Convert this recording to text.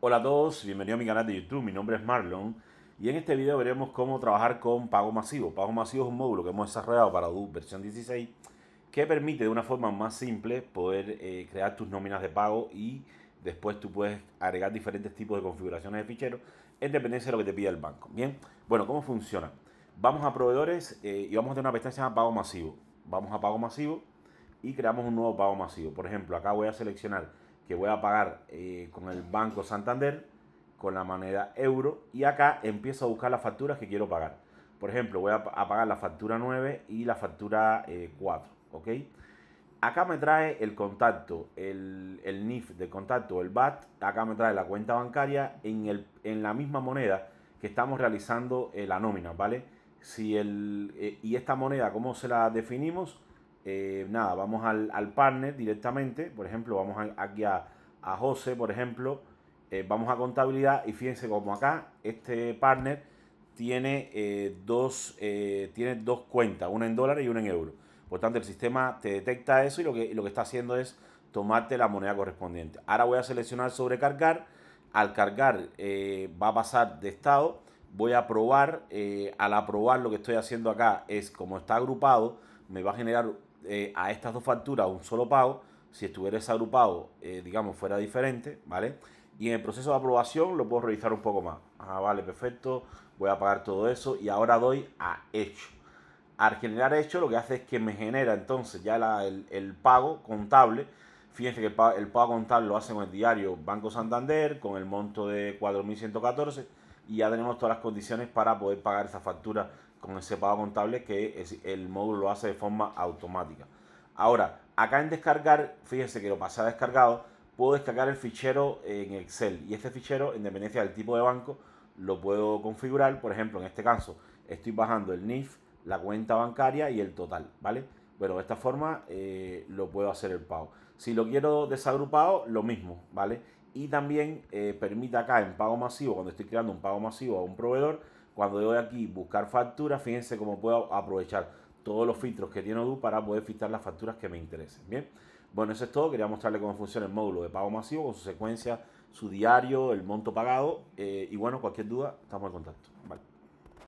Hola a todos, bienvenidos a mi canal de YouTube, mi nombre es Marlon y en este video veremos cómo trabajar con pago masivo. Pago masivo es un módulo que hemos desarrollado para DOOP versión 16 que permite de una forma más simple poder eh, crear tus nóminas de pago y después tú puedes agregar diferentes tipos de configuraciones de ficheros en dependencia de lo que te pida el banco. Bien, bueno, ¿cómo funciona? Vamos a proveedores eh, y vamos a tener una pestaña a pago masivo. Vamos a pago masivo y creamos un nuevo pago masivo. Por ejemplo, acá voy a seleccionar que voy a pagar eh, con el Banco Santander, con la moneda euro, y acá empiezo a buscar las facturas que quiero pagar. Por ejemplo, voy a, pagar la factura 9 y la factura 4, eh, ¿ok? Acá me trae el contacto, el, NIF de contacto, el BAT, acá me trae la cuenta bancaria en, el, en la misma moneda que estamos realizando eh, la nómina, ¿vale? Si el, y esta moneda, ¿cómo se la definimos? Eh, nada, vamos al, al, partner directamente, por ejemplo, vamos aquí a, a, José, por ejemplo, eh, vamos a contabilidad y fíjense como acá este partner tiene, eh, dos, tiene dos cuentas, una en dólares y una en euros. Por tanto, el sistema te detecta eso y lo que, lo que está haciendo es tomarte la moneda correspondiente. Ahora voy a seleccionar sobrecargar. Al cargar va a pasar de estado. Voy a probar. al aprobar lo que estoy haciendo acá es como está agrupado, me va a generar eh, a estas dos facturas un solo pago, si estuvieras agrupado, eh, digamos, fuera diferente, ¿vale? Y en el proceso de aprobación lo puedo revisar un poco más. Ah, vale, perfecto, voy a pagar todo eso y ahora doy a hecho. Al generar hecho lo que hace es que me genera entonces ya el, pago contable. Fíjense que el, el pago contable lo hacen en el diario Banco Santander, con el monto de 4.114 y ya tenemos todas las condiciones para poder pagar esa factura con ese pago contable que el módulo lo hace de forma automática. Ahora, acá en descargar, fíjense que lo pasé a descargado, puedo descargar el fichero en Excel y este fichero, en dependencia del tipo de banco, lo puedo configurar. Por ejemplo, en este caso, estoy bajando el NIF, la cuenta bancaria y el total, ¿vale? Bueno, de esta forma eh, lo puedo hacer el pago. Si lo quiero desagrupado, lo mismo, ¿vale? y también eh, permite acá en pago masivo, cuando estoy creando un pago masivo a un proveedor, cuando doy aquí buscar facturas fíjense cómo puedo aprovechar todos los filtros que tiene Odoo para poder filtrar las facturas que me interesen. Bien, bueno, eso es todo. Quería mostrarle cómo funciona el módulo de pago masivo con su secuencia, su diario, el monto pagado. Eh, y bueno, cualquier duda, estamos en contacto.